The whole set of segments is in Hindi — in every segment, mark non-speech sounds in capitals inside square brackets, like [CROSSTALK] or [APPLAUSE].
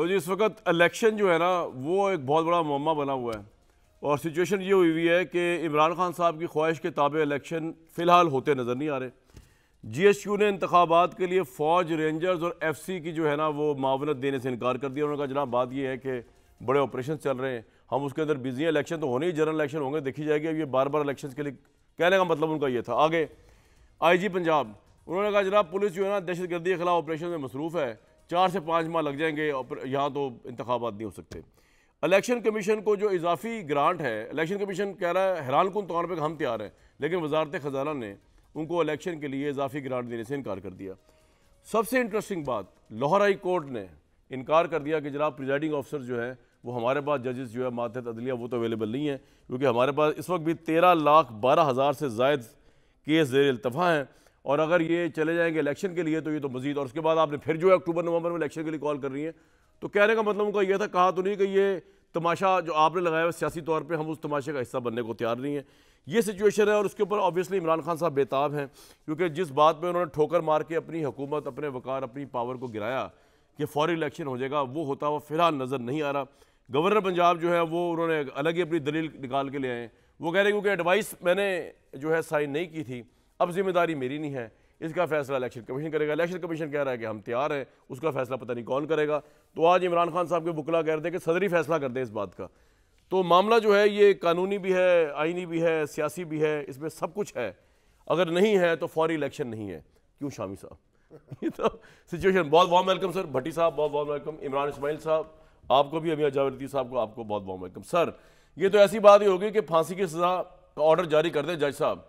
लो जी इस वक्त इलेक्शन जो है ना वो एक बहुत बड़ा ममा बना हुआ है और सिचुएशन ये हुई हुई है कि इमरान खान साहब की ख्वाहिश के ताबे इलेक्शन फ़िलहाल होते नज़र नहीं आ रहे जी एस यू ने इंतबात के लिए फ़ौज रेंजर्स और एफ सी की जो है ना वो मावनत देने से इनकार कर दिया उन्होंने कहा जनाब बात यह है कि बड़े ऑपरेशन चल रहे हैं हम उसके अंदर बिजी हैं इलेक्शन तो होने ही जनरल इलेक्शन होंगे देखी जाएगी अब ये बार बार इलेक्शन के लिए कहने का मतलब उनका ये था आगे आई जी पंजाब उन्होंने कहा जनाब पुलिस जो है ना दहशत गर्दी के खिलाफ ऑपरेशन में मसरूफ़ है चार से पाँच माह लग जाएंगे और यहाँ तो इंतबात नहीं हो सकते इलेक्शन कमीशन को जो इजाफी ग्रांट है इलेक्शन कमीशन कह रहा है हैरान कन तौर पर हम तैयार हैं लेकिन वजारत ख़जाना ने उनको इलेक्शन के लिए इजाफी ग्रांट देने से इनकार कर दिया सबसे इंटरेस्टिंग बात लाहौर हाई कोर्ट ने इनकार कर दिया कि जनाब प्रिजाइडिंग ऑफिसर जो है वो हमारे पास जजेस जो है मातहत अदलिया वो तो अवेलेबल नहीं है क्योंकि हमारे पास इस वक्त भी तेरह लाख बारह हज़ार से जायद केस जेर अल्तफ़ा हैं और अगर ये चले जाएंगे इलेक्शन के लिए तो ये तो मजीद और उसके बाद आपने फिर जो है अक्टूबर नवंबर में इलेक्शन के लिए कॉल कर रही हैं तो कहने का मतलब उनका यह था कहा तो नहीं कि ये तमाशा जो आपने लगाया हुआ सियासी तौर पर हम उस तमाशे का हिस्सा बनने को तैयार नहीं है ये सिचुएशन है और उसके ऊपर ऑब्वियसली इमरान खान साहब बेताब हैं क्योंकि जिस बात पर उन्होंने ठोकर मार के अपनी हुकूमत अपने वकार अपनी पावर को गिराया कि फौरी इलेक्शन हो जाएगा वो होता हुआ फिलहाल नज़र नहीं आ रहा गवर्नर पंजाब जो है वो उन्होंने अलग ही अपनी दलील निकाल के ले आए वो कह रहे हैं क्योंकि एडवाइस मैंने जो है साइन नहीं की थी अब जिम्मेदारी मेरी नहीं है इसका फैसला इलेक्शन कमीशन करेगा इलेक्शन कमीशन कह रहा है कि हम तैयार हैं उसका फैसला पता नहीं कौन करेगा तो आज इमरान खान साहब के बुकला कह रहे थे कि सदरी फैसला कर दें इस बात का तो मामला जो है ये कानूनी भी है आइनी भी है सियासी भी है इसमें सब कुछ है अगर नहीं है तो फौरी इलेक्शन नहीं है क्यों शामी साहब [LAUGHS] ये तो सिचुएशन बहुत बहुत वेलकम सर भट्टी साहब बहुत बहुत वेलकम इमरान इसमाइल साहब आपको भी अमिया जावेदी साहब को आपको बहुत बहुत वेलकम सर ये तो ऐसी बात ही होगी कि फांसी की सज़ा का ऑर्डर जारी कर दें जज साहब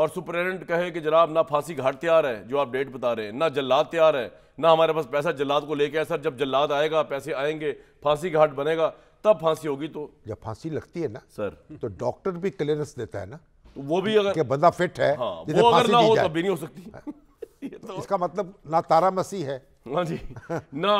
और सुपरिटेंडेंट कहे कि जनाब ना फांसी घाट तैयार है जो आप डेट बता रहे हैं ना जल्लाद तैयार है ना हमारे पास पैसा जल्लाद को लेके आए सर जब जल्लाद आएगा पैसे आएंगे फांसी घाट बनेगा तब फांसी होगी तो जब फांसी लगती है ना सर तो डॉक्टर भी क्लियरेंस देता है ना तो वो भी अगर बंदा फिट है हाँ, वो अगर ना हो तब तो भी नहीं हो सकती हाँ। [LAUGHS] तो- इसका मतलब ना तारा मसीह है हाँ जी ना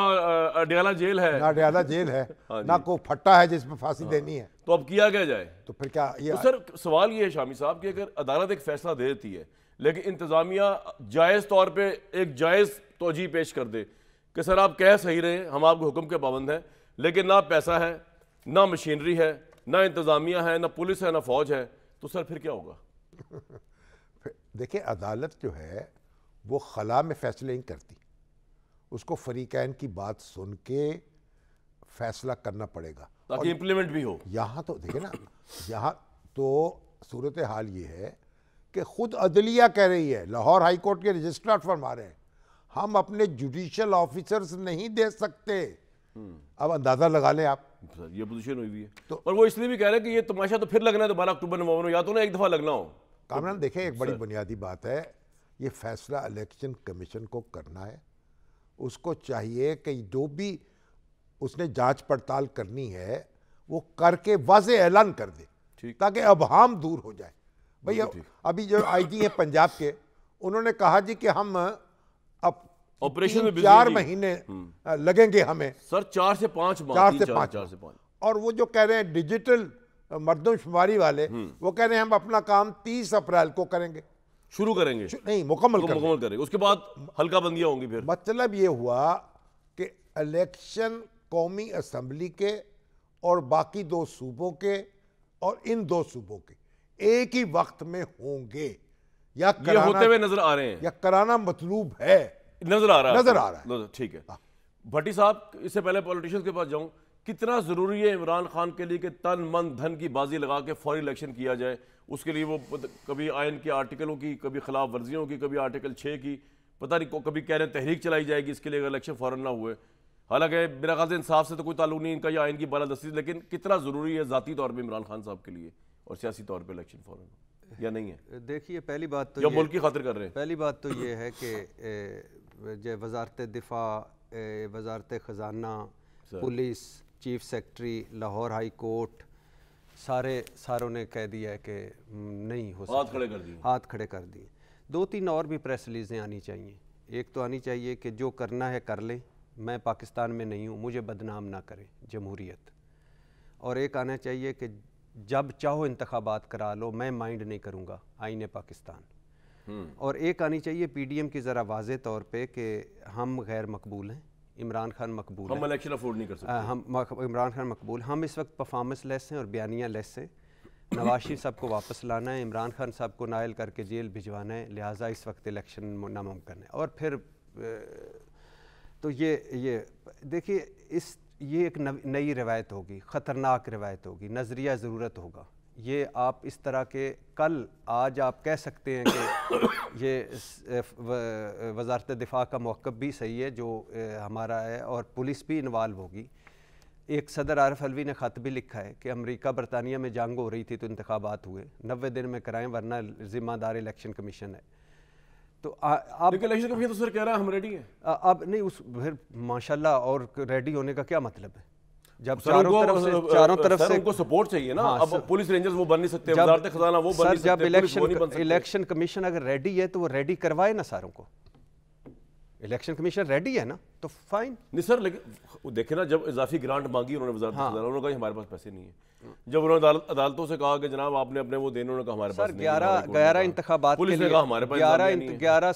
अडियाला जेल है ना अडियाला जेल है हाँ ना को फट्टा है जिसमें फांसी हाँ। देनी है तो अब किया क्या जाए तो फिर क्या ये तो सर सवाल ये है शामी साहब कि अगर अदालत एक फैसला दे देती है लेकिन इंतजामिया जायज़ तौर पे एक जायज़ तोजी पेश कर दे कि सर आप कह सही रहे हम आपके हुक्म के पाबंद हैं लेकिन ना पैसा है ना मशीनरी है ना इंतज़ामिया है ना पुलिस है ना फौज है तो सर फिर क्या होगा [LAUGHS] देखिए अदालत जो है वो खला में फैसले नहीं करती उसको फरीकैन की बात सुन के फैसला करना पड़ेगा ताकि इम्प्लीमेंट भी हो यहाँ तो देखे ना यहाँ तो सूरत हाल ये है कि खुद अदलिया कह रही है लाहौर हाई कोर्ट के रजिस्ट्रार फरमा रहे हैं हम अपने जुडिशल ऑफिसर्स नहीं दे सकते हम्म। अब अंदाजा लगा लें आप अच्छा, ये पोजीशन हुई हुई है तो और वो इसलिए भी कह रहे हैं कि ये तमाशा तो फिर लगना है दोबारा अक्टूबर नवंबर में या तो ना एक दफा लगना हो कामरान देखे तो देखें एक बड़ी अच्छा। बुनियादी बात है ये फैसला इलेक्शन कमीशन को करना है उसको चाहिए कि जो भी उसने जांच पड़ताल करनी है वो करके वाज ऐलान कर दे ताकि अब हम दूर हो जाए भैया अभी जो आईजी है पंजाब के उन्होंने कहा जी कि हम अब ऑपरेशन में चार महीने हम्म। लगेंगे हमें सर चार से पांच चार से पांच चार से पांच और वो जो कह रहे हैं डिजिटल मर्दमशुमारी वाले हम्म। वो कह रहे हैं हम अपना काम तीस अप्रैल को करेंगे शुरू करेंगे शु, नहीं मुकम्मल तो मुकम्मल करेंगे उसके बाद हल्का बंदियां होंगी फिर मतलब ये हुआ कि इलेक्शन कौमी असम्बली के और बाकी दो सूबों के और इन दो सूबों के एक ही वक्त में होंगे या कराना, होते हुए नजर आ रहे हैं या कराना मतलूब है नजर आ रहा है नजर आ रहा है ठीक है हाँ। भट्टी साहब इससे पहले पॉलिटिशियंस के पास जाऊं कितना ज़रूरी है इमरान खान के लिए कि तन मन धन की बाजी लगा के फौरी इलेक्शन किया जाए उसके लिए वो कभी आयन के आर्टिकलों की कभी खिलाफ वर्जियों की कभी आर्टिकल छः की पता नहीं कभी कह रहे हैं तहरीक चलाई जाएगी इसके लिए अगर इलेक्शन फ़ौर ना हुए हालांकि मेरा ख्याल इंसाफ से तो कोई ताल्लुक नहीं इनका या आयन की बालादस्ती लेकिन कितना ज़रूरी है ज़ाती तौर पर इमरान खान साहब के लिए और सियासी तौर पर इलेक्शन फ़ौर या नहीं है देखिए पहली बात तो मुल्क की खातिर कर रहे हैं पहली बात तो ये है कि वजारत दिफा वजारत ख़जाना police chief secretary Lahore high court सारे सारों ने कह दिया है कि नहीं हो सकता हाथ खड़े कर दिए हाथ खड़े कर दिए दो तीन और भी प्रेस रिलीजें आनी चाहिए एक तो आनी चाहिए कि जो करना है कर लें मैं पाकिस्तान में नहीं हूँ मुझे बदनाम ना करें जमहूरीत और एक आना चाहिए कि जब चाहो इंतबात करा लो मैं माइंड नहीं करूँगा आइन पाकिस्तान हम्म। और एक आनी चाहिए पी डी एम की ज़रा वाज तौर पर कि हम गैर मकबूल हैं इमरान खान मकबूल हम इलेक्शन अफोर्ड नहीं कर सकते हम इमरान खान मकबूल हम इस वक्त परफॉर्मेंस लेस हैं और बयानियाँ लेस हैं नवाज शरीफ साहब को वापस लाना है इमरान खान साहब को नायल करके जेल भिजवाना है लिहाजा इस वक्त इलेक्शन नामुमकिन है और फिर तो ये ये देखिए इस ये एक नई रवायत होगी ख़तरनाक रवायत होगी नज़रिया ज़रूरत होगा ये आप इस तरह के कल आज आप कह सकते हैं कि [COUGHS] ये वजारत दिफा का मौक़ भी सही है जो हमारा है और पुलिस भी इन्वाल्व होगी एक सदर आरफ अलवी ने ख़त भी लिखा है कि अमेरिका बरतानिया में जंग हो रही थी तो इंतबात हुए नबे दिन में कराएं वरना ज़िम्मेदार इलेक्शन कमीशन है तो आप इलेक्शन कमीशन तो सर कह रहा हम रेडी हैं अब नहीं उस फिर माशाल्लाह और रेडी होने का क्या मतलब है जब चारों तरफ से चारों तरफ से सपोर्ट चाहिए ना हाँ, अब पुलिस रेंजर्स वो बन नहीं सकते खजाना वो बन नहीं सकते जब इलेक्शन इलेक्शन कमीशन अगर रेडी है तो वो रेडी करवाए ना सारों को इलेक्शन कमीशन रेडी है ना तो फाइन नहीं सर लेकिन देखे ना जब इजाफी ग्रांट मांगी उन्होंने हाँ। उन्होंने कहा हमारे पास पैसे नहीं है जब उन्होंने अदालतों से कहा कि जनाब आपने अपने वो देने उन्होंने कहा हमारे पास ग्यारह ग्यारह इंतबात हमारे ग्यारह ग्यारह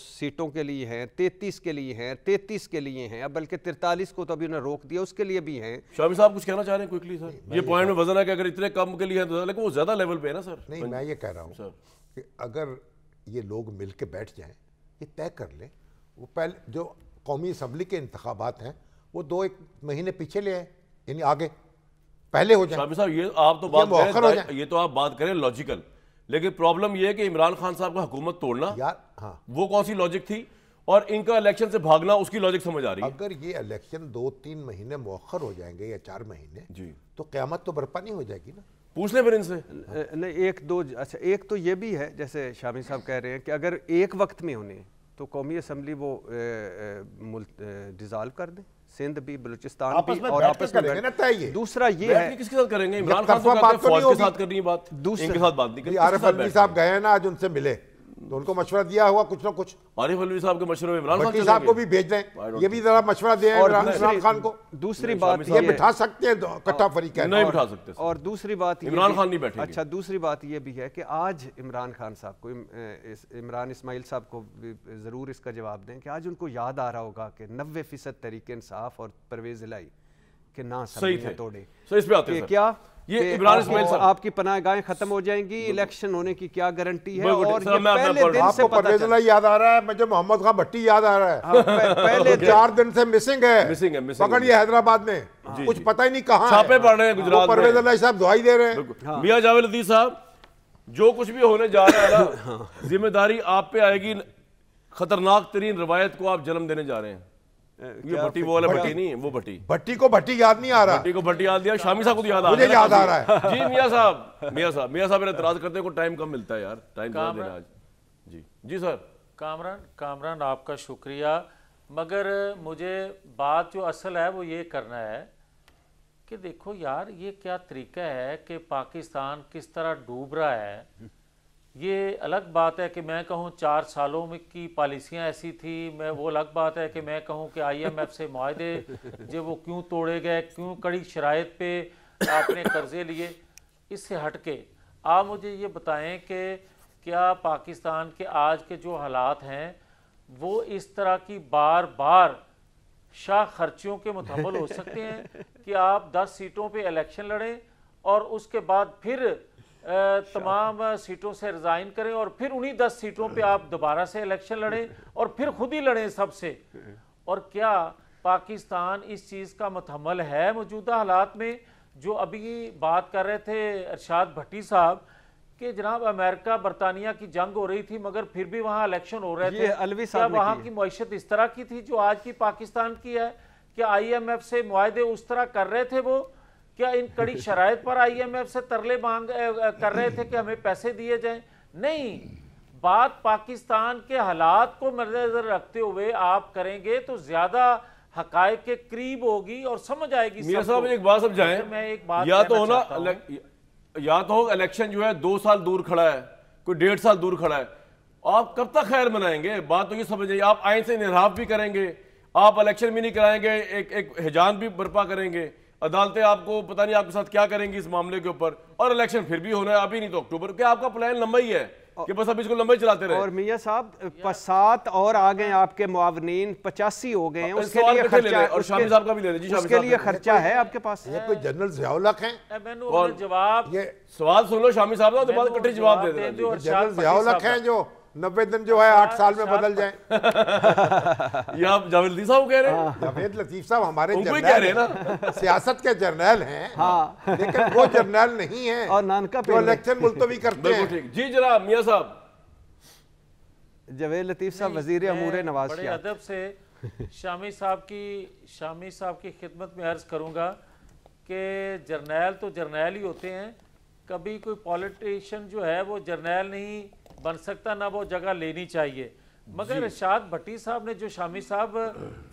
सीटों के लिए हैं तैतीस के लिए हैं तैतीस के लिए हैं अब बल्कि तिरतालीस को तो अभी उन्हें रोक दिया उसके लिए भी हैं शामी साहब कुछ कहना चाह रहे हैं क्विकली सर ये पॉइंट में वजन है कि अगर इतने कम के लिए है तो लेकिन वो ज्यादा लेवल पे है ना सर नहीं मैं ये कह रहा हूँ सर कि अगर ये लोग मिलकर बैठ जाए ये तय कर लें वो पहले जो कौमी असम्बली के इंतबात हैं वो दो एक महीने पीछे ले आए यानी आगे पहले हो जाए साहब ये आप तो बात करें ये तो आप बात करें लॉजिकल लेकिन प्रॉब्लम यह है कि इमरान खान साहब का हुकूमत तोड़ना यार हाँ वो कौन सी लॉजिक थी और इनका इलेक्शन से भागना उसकी लॉजिक समझ आ रही है अगर ये इलेक्शन दो तीन महीने मौखर हो जाएंगे या चार महीने जी तो क्यामत तो बर्पा नहीं हो जाएगी ना पूछ ले फिर इनसे नहीं एक दो अच्छा एक तो ये भी है जैसे शामी साहब कह रहे हैं कि अगर एक वक्त में होने तो कौमी असम्बली वो डिजॉल्व कर दें सिंध भी बलूचिस्तान भी और आपस में करेंगे ना ये दूसरा ये है किसके साथ करेंगे इमरान खान तो बात के साथ करनी बात दूसरे के साथ बात नहीं आरिफ आरएफएल साहब गए ना आज उनसे मिले तो उनको मशवरा दिया हुआ कुछ ना कुछ आरिफ अलवी साहब के मशवरे में इमरान खान साहब को भी भेज दें ये भी जरा मशवरा दें इमरान खान को दूसरी बात ये तो बिठा सकते हैं कट्टा फरीक नहीं बिठा सकते और दूसरी बात इमरान खान नहीं बैठे अच्छा दूसरी बात ये भी है कि आज इमरान खान साहब को इमरान इसमाइल साहब को ज़रूर इसका जवाब दें कि आज उनको याद आ रहा होगा कि नबे फ़ीसद तरीके इंसाफ और परवेज़ लाई के ना सही थे तोड़े सो इस पे आते हैं क्या ये इमरान इसमाइल साहब आपकी पनाह गाहें खत्म हो जाएंगी इलेक्शन होने की क्या गारंटी है और ये पहले दिन से पता याद आ रहा है मुझे मोहम्मद खान भट्टी याद आ रहा है हाँ, पहले चार दिन से मिसिंग है मिसिंग है हैदराबाद में कुछ पता ही नहीं कहा छापे पड़ रहे हैं गुजरात परवेज अल्लाह साहब दुआई दे रहे हैं मिया जावेद लतीफ साहब जो कुछ भी होने जा रहा है हाँ। जिम्मेदारी आप पे आएगी खतरनाक तरीन रवायत को आप जन्म देने जा रहे हैं ये भट्टी वो वाला भट्टी नहीं वो भट्टी भट्टी को भट्टी याद नहीं आ रहा भट्टी को भट्टी याद दिया शामी साहब को तो याद आ रहा मुझे याद आ रहा है जी मियां साहब मियां साहब मियां साहब मेरा इतराज करते हैं को टाइम कम मिलता है यार टाइम देना आज जी जी सर कामरान कामरान आपका शुक्रिया मगर मुझे बात जो असल है वो ये करना है कि देखो यार ये क्या तरीका है कि पाकिस्तान किस तरह डूब रहा है ये अलग बात है कि मैं कहूँ चार सालों में की पॉलिसियाँ ऐसी थी मैं वो अलग बात है कि मैं कहूँ कि आईएमएफ से माहे जो वो क्यों तोड़े गए क्यों कड़ी शराय पे आपने कर्जे लिए इससे हट के आप मुझे ये बताएं कि क्या पाकिस्तान के आज के जो हालात हैं वो इस तरह की बार बार शाह खर्चियों के मुतमल हो सकते हैं कि आप दस सीटों पर इलेक्शन लड़ें और उसके बाद फिर तमाम सीटों से रिज़ाइन करें और फिर उन्हीं दस सीटों पे आप दोबारा से इलेक्शन लड़ें और फिर खुद ही लड़ें सबसे और क्या पाकिस्तान इस चीज़ का मतहमल है मौजूदा हालात में जो अभी बात कर रहे थे अरशाद भट्टी साहब कि जनाब अमेरिका बरतानिया की जंग हो रही थी मगर फिर भी वहाँ इलेक्शन हो रहे थे अलवी क्या वहाँ की मीशत इस तरह की थी जो आज की पाकिस्तान की है क्या एफ से माहे उस तरह कर रहे थे वो क्या इन कड़ी [LAUGHS] शराय पर आई एफ से तरले मांग कर रहे थे कि हमें पैसे दिए जाए नहीं बात पाकिस्तान के हालात को मद्देनजर रखते हुए आप करेंगे तो ज्यादा हकायक के करीब होगी और समझ आएगी मियां साहब एक बात समझाएं मैं एक बात या तो होना या तो इलेक्शन जो है दो साल दूर खड़ा है कोई डेढ़ साल दूर खड़ा है आप कब तक खैर मनाएंगे बात तो ये समझ आई आप आइन से इनहाफ भी करेंगे आप इलेक्शन भी नहीं कराएंगे एक एक हिजान भी बर्पा करेंगे अदालतें आपको पता नहीं आपके साथ क्या करेंगी इस मामले के ऊपर और इलेक्शन फिर भी होना है अभी नहीं तो अक्टूबर क्या आपका प्लान लंबा ही है कि बस अभी इसको लंबे चलाते रहे और मियाँ साहब सात और आ गए हाँ। आपके मुआवनीन पचासी हो गए उसके लिए खर्चा और शामी साहब का भी ले रहे जी उसके लिए खर्चा है आपके पास ये कोई जनरल जयालक है जवाब ये सवाल सुन लो शामी साहब का तो जवाब दे दे जनरल जयालक है जो नब्बे दिन जो है आठ साल में बदल जाए [LAUGHS] आप जावेद लतीफ साहब कह रहे हैं हाँ, जावेद लतीफ साहब हमारे कह रहे ना सियासत के जर्नल हैं हाँ। लेकिन वो जर्नल नहीं है और नानका पे इलेक्शन मुलतवी करते हैं जी जरा मिया साहब जावेद लतीफ साहब वजीर अमूर नवाज बड़े अदब से शामी साहब की शामी साहब की खिदमत में अर्ज करूंगा कि जर्नैल तो जर्नैल ही होते हैं कभी कोई पॉलिटिशियन जो है वो जर्नैल नहीं बन सकता ना वो जगह लेनी चाहिए मगर इर्शाद भट्टी साहब ने जो शामी साहब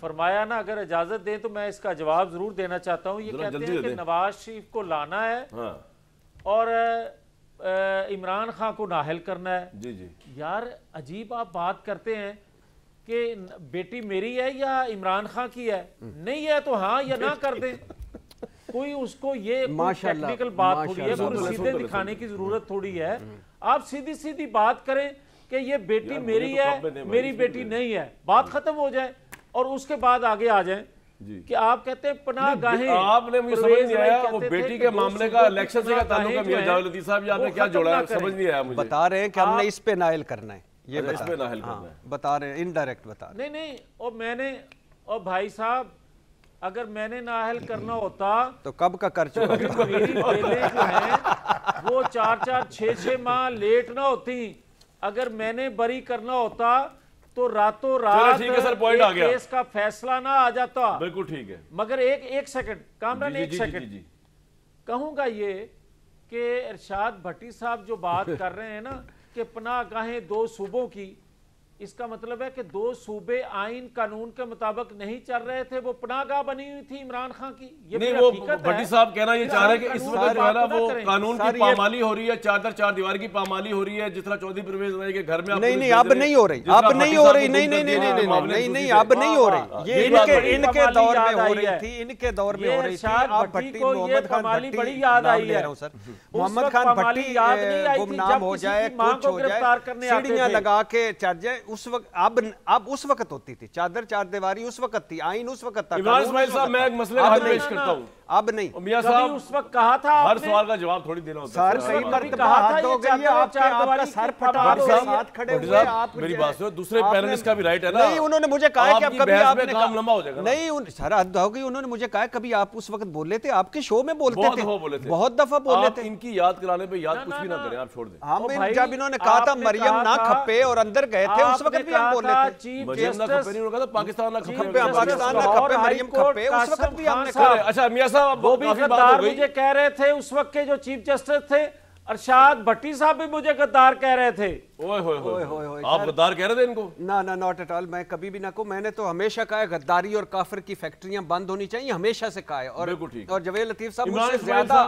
फरमाया ना अगर इजाजत दें तो मैं इसका जवाब जरूर देना चाहता हूँ ये कहते हैं कि नवाज शरीफ को लाना है हाँ। और इमरान खान को नाहल करना है जी जी यार अजीब आप बात करते हैं कि बेटी मेरी है या इमरान खान की है नहीं है तो हाँ या ना कर दे कोई उसको ये टेक्निकल बात थोड़ी है तो तो सीधे तो दिखाने की जरूरत थोड़ी है हम्म। आप सीधी सीधी बात करें कि ये बेटी मेरी तो है मेरी बेटी तो- नहीं है बात खत्म हो जाए और उसके बाद आगे आ जाए कि आप कहते हैं पनाह गाहें आपने मुझे समझ नहीं आया वो बेटी के मामले का इलेक्शन से का है जावेदी साहब आपने क्या जोड़ा है समझ नहीं आया मुझे बता रहे हैं कि हमने इस पे नायल करना है ये इस पे नायल हाँ, करना है बता रहे हैं इनडायरेक्ट बता नहीं नहीं और मैंने और भाई साहब अगर मैंने नाहल करना होता तो कब का कर तो वो चार चार छ माह लेट ना होती अगर मैंने बरी करना होता तो रातों रात सर पॉइंट आ गया केस का फैसला ना आ जाता बिल्कुल ठीक है मगर एक एक सेकंड कामरान एक सेकंड कहूंगा ये कि इरशाद भट्टी साहब जो बात कर रहे हैं ना कि पनाह गाहें दो सूबों की इसका मतलब है कि दो सूबे आइन कानून के मुताबिक नहीं चल रहे थे वो पनागाह बनी हुई थी इमरान खान की ये नहीं वो भट्टी साहब कहना ये चाह रहे हैं कि इस वक्त जो है ना वो कानून की पामाली हो रही है चादर चार दीवार की पामाली हो रही है जिस तरह चौधरी परवेज राय के घर में नहीं नहीं अब नहीं हो रही अब हाँ, हाँ। नहीं हो रही नहीं नहीं नहीं नहीं नहीं अब नहीं हो रही ये इनके इनके दौर में हो रही थी इनके दौर में हो रही थी आप भट्टी मोहम्मद खान भट्टी बड़ी याद आई है सर मोहम्मद खान भट्टी याद नहीं आई थी जब गुमनाम हो जाए कुछ हो जाए सीढ़ियां लगा के चढ़ जाए उस वक्त अब अब उस वक्त होती थी चादर चार दीवारी उस वक्त थी आइन उस वक्त था मैं एक मसले हल पेश करता हूँ अब नहीं मियां साहब उस वक्त कहा था हर सवाल का जवाब थोड़ी देना होता है सर कई मर्तबा हाथ हो गई है आपके आपका सर फटा साथ खड़े हुए आप मेरी बात सुनो दूसरे पैनलिस्ट का भी राइट है ना नहीं उन्होंने मुझे कहा कि आप कभी आपने काम लंबा हो जाएगा नहीं सर हद हो गई उन्होंने मुझे कहा कभी आप उस वक्त बोले थे आपके शो में बोलते थे बहुत दफा बोले थे इनकी याद कराने पे याद कुछ भी ना करें आप छोड़ दें हां तो भाई जब इन्होंने कहा था मरियम ना खपे और अंदर गए थे उस वक्त भी हम बोले थे मरियम ना खपे नहीं उन्होंने कहा पाकिस्तान ना खपे पाकिस्तान ना खपे मरियम खपे उस वक्त भी हमने कहा अच्छा मियां साहब वो भी गद्दार मुझे कह रहे थे उस वक्त के जो चीफ जस्टिस थे अरशाद भट्टी साहब भी मुझे गद्दार कह रहे थे ओए होए होए होए होए आप गद्दार कह रहे थे इनको ना ना नॉट एट ऑल मैं कभी भी ना को मैंने तो हमेशा कहा है गद्दारी और काफिर की फैक्ट्रियां बंद होनी चाहिए हमेशा से कहा है और और जवेद लतीफ साहब मुझसे ज्यादा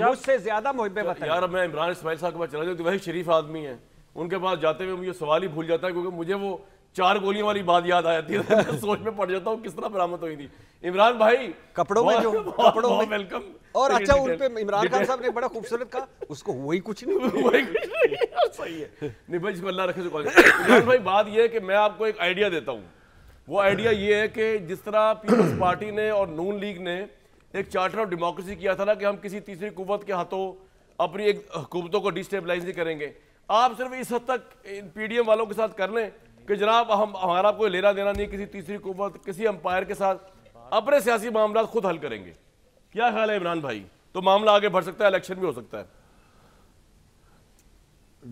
मुझसे ज्यादा मुहिबे बताए यार मैं इमरान इसमाइल साहब के पास चला जाऊँ तो वही शरीफ आदमी है उनके पास जाते हुए मुझे सवाल ही भूल जाता है क्योंकि मुझे वो चार गोलियों वाली बात याद आ जाती है [LAUGHS] सोच में पड़ जाता हूँ किस तरह बरामद हुई थी इमरान भाई कपड़ों में जो कपड़ों में वेलकम और अच्छा उन पे इमरान खान साहब ने बड़ा [LAUGHS] खूबसूरत कहा उसको हुआ ही कुछ नहीं हुआ ही कुछ नहीं [LAUGHS] सही है नहीं भाई अल्लाह रखे तो इमरान भाई बात यह है कि मैं आपको एक आइडिया देता हूँ वो आइडिया ये है कि जिस तरह पीपल्स पार्टी ने और नून लीग ने एक चार्टर ऑफ डेमोक्रेसी किया था ना कि हम किसी तीसरी कुवत के हाथों अपनी एक हुकूमतों को डिस्टेबलाइज नहीं करेंगे आप सिर्फ इस हद तक पीडीएम वालों के साथ कर लें कि जनाब हम हमारा कोई लेना देना नहीं किसी तीसरी कुमत किसी अंपायर के साथ अपने सियासी मामला खुद हल करेंगे क्या ख्याल है इमरान भाई तो मामला आगे बढ़ सकता है इलेक्शन भी हो सकता है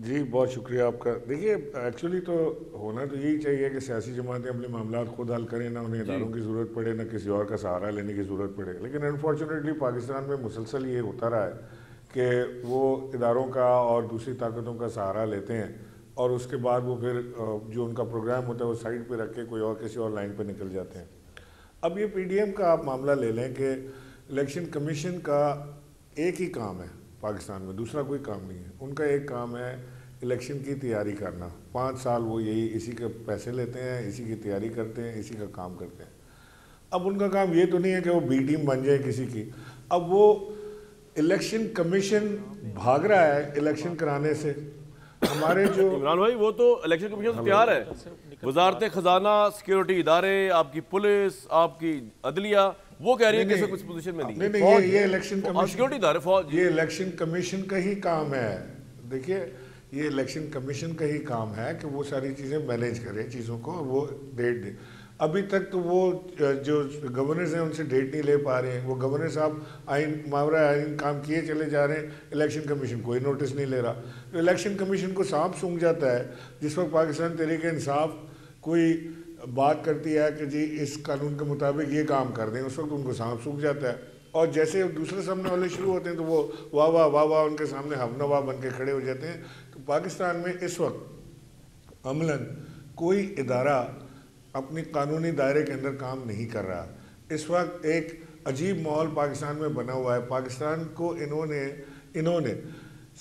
जी बहुत शुक्रिया आपका देखिए एक्चुअली तो होना तो यही चाहिए कि सियासी जमातें अपने मामला खुद हल करें ना उन्हें इदारों की ज़रूरत पड़े ना किसी और का सहारा लेने की ज़रूरत पड़े लेकिन अनफॉर्चुनेटली पाकिस्तान में मुसलसल ये होता रहा है कि वो इदारों का और दूसरी ताकतों का सहारा लेते हैं और उसके बाद वो फिर जो उनका प्रोग्राम होता है वो साइड पे रख के कोई और किसी और लाइन पे निकल जाते हैं अब ये पीडीएम का आप मामला ले लें कि इलेक्शन कमीशन का एक ही काम है पाकिस्तान में दूसरा कोई काम नहीं है उनका एक काम है इलेक्शन की तैयारी करना पाँच साल वो यही इसी के पैसे लेते हैं इसी की तैयारी करते हैं इसी का काम करते हैं अब उनका काम ये तो नहीं है कि वो बी टीम बन जाए किसी की अब वो इलेक्शन कमीशन भाग रहा है इलेक्शन कराने से हमारे जो इमरान भाई वो तो इलेक्शन कमीशन तैयार है वजारत खजाना सिक्योरिटी इदारे आपकी पुलिस आपकी अदलिया वो कह रही है कि कुछ पोजिशन में नहीं नहीं ये इलेक्शन सिक्योरिटी इदारे फौज ये इलेक्शन कमीशन का ही काम है देखिए ये इलेक्शन कमीशन का ही काम है कि वो सारी चीज़ें मैनेज करें चीज़ों को वो डेट दे अभी तक तो वो जो गवर्नर्स हैं उनसे डेट नहीं ले पा रहे हैं वो गवर्नर साहब आइन मावरा आइन काम किए चले जा रहे हैं इलेक्शन कमीशन कोई नोटिस नहीं ले रहा तो इलेक्शन कमीशन को सांप सूंघ जाता है जिस वक्त पाकिस्तान तरीके इंसाफ कोई बात करती है कि जी इस कानून के मुताबिक ये काम कर दें उस वक्त उनको सांप सूख जाता है और जैसे दूसरे सामने वाले शुरू होते हैं तो वो वाह वाह वाह वाह उनके सामने हमनवा बन के खड़े हो जाते हैं तो पाकिस्तान में इस वक्त अमला कोई इदारा अपनी कानूनी दायरे के अंदर काम नहीं कर रहा इस वक्त एक अजीब माहौल पाकिस्तान में बना हुआ है पाकिस्तान को इन्होंने इन्होंने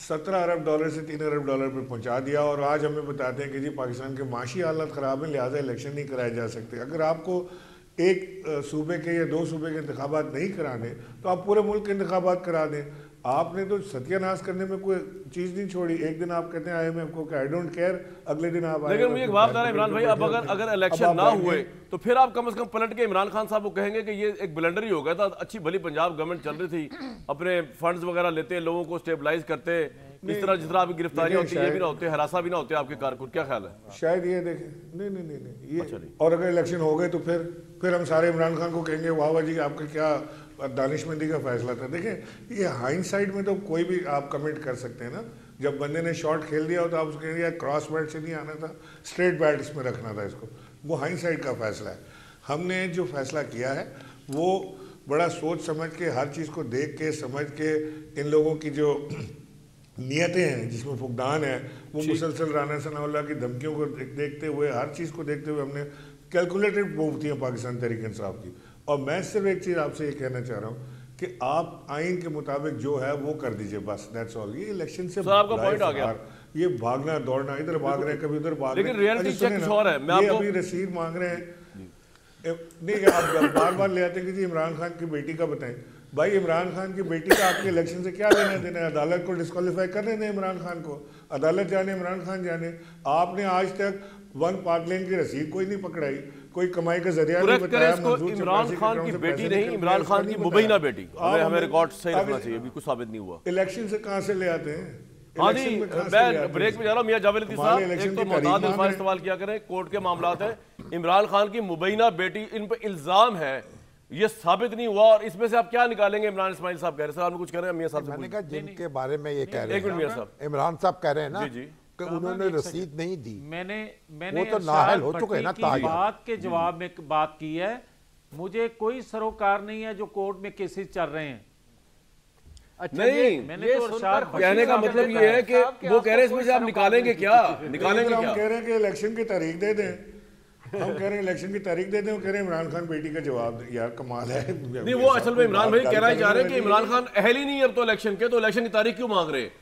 सत्रह अरब डॉलर से तीन अरब डॉलर पर पहुंचा दिया और आज हमें बताते हैं कि जी पाकिस्तान के माशी हालत ख़राब है लिहाजा इलेक्शन नहीं कराए जा सकते अगर आपको एक सूबे के या दो सूबे के इंतबात नहीं कराने तो आप पूरे मुल्क के इंतबात करा दें आपने तो सत्यानाश करने में कोई चीज नहीं छोड़ी एक दिन आप कहते हैं आई एम को आई डोंट केयर अगले दिन आप लेकिन मुझे एक बात बता रहे इमरान भाई अब अगर अगर इलेक्शन ना हुए तो फिर आप कम से कम पलट के इमरान खान साहब को कहेंगे कि ये एक ब्लेंडर ही हो गया था अच्छी भली पंजाब गवर्नमेंट चल रही थी अपने फंड्स वगैरह लेते लोगों को स्टेबलाइज करते इस तरह जिस तरह आपकी गिरफ्तारी होती है भी ना होते हरासा भी ना होते आपके कारकुन क्या ख्याल है शायद ये देखे नहीं नहीं नहीं नहीं ये अच्छा, और अगर इलेक्शन हो गए तो फिर फिर हम सारे इमरान खान को कहेंगे वाह वाह जी आपके क्या दानिश मंदी का फैसला था देखें ये हाइंड साइड में तो कोई भी आप कमेंट कर सकते हैं ना जब बंदे ने शॉट खेल दिया हो तो आप उसके लिए क्रॉस बैट से नहीं आना था स्ट्रेट बैट इसमें रखना था इसको वो हाइंड साइड का फैसला है हमने जो फैसला किया है वो बड़ा सोच समझ के हर चीज़ को देख के समझ के इन लोगों की जो नीयतें हैं जिसमें फुकदान है वो मुसलसल राना सनाउल्ला की धमकियों को देखते हुए हर चीज़ को देखते हुए हमने कैलकुलेटेड मूव थी पाकिस्तान तहरीक इंसाफ की और मैं सिर्फ एक चीज़ आपसे ये कहना चाह रहा हूँ कि आप आइन के मुताबिक जो है वो कर दीजिए बस दैट्स ऑल ये इलेक्शन से आपका पॉइंट आ गया ये भागना दौड़ना इधर भाग रहे हैं कभी उधर भाग रहे हैं अच्छा, अभी रसीद मांग रहे हैं नहीं आप बार बार ले आते कि इमरान खान की बेटी का बताएं भाई इमरान खान की बेटी का आपके इलेक्शन से क्या लेना देना है अदालत को डिस्कालीफाई करने दें इमरान खान को अदालत जाने इमरान खान जाने आपने आज तक वन पार्क लेन की रसीद कोई नहीं पकड़ाई कोई कमाई का जरिया नहीं बताया इमरान खान की बेटी नहीं इमरान खान की मुबैना बेटी हमें रिकॉर्ड सही रखना चाहिए अभी कुछ साबित नहीं हुआ इलेक्शन से कहाँ से ले आते हैं हाँ जी मैं ब्रेक में जा रहा हूँ मियाँ जावेद साहब एक तो मोहताद अल्फाज इस्तेमाल किया करें कोर्ट के मामला है इमरान खान की मुबैना बेटी इन पर इल्ज़ाम है ये साबित नहीं हुआ और इसमें से आप क्या निकालेंगे इमरान इस्माइल साहब कह रहे हैं कुछ कह रहे हैं मियाँ साहब मैंने कहा जिनके बारे में ये कह रहे हैं इमरान साहब कह रहे हैं ना जी उन्होंने रसीद नहीं दी मैंने मैंने तो नाहल हो चुके हैं ना बात के जवाब हम्म। में बात की है मुझे कोई सरोकार नहीं है जो कोर्ट में केसेस चल रहे हैं अच्छा नहीं मैंने ये तो कहने का मतलब ये है कि वो कह रहे हैं इसमें से आप निकालेंगे क्या निकालेंगे हम कह रहे हैं कि इलेक्शन की तारीख दे दें हम कह रहे हैं इलेक्शन की तारीख दे दें वो कह रहे हैं इमरान खान बेटी का जवाब यार कमाल है नहीं वो असल में इमरान भाई कह रहे हैं कि इमरान खान अहली नहीं है अब तो इलेक्शन के तो इलेक्शन की तारीख क्यों मांग रहे हैं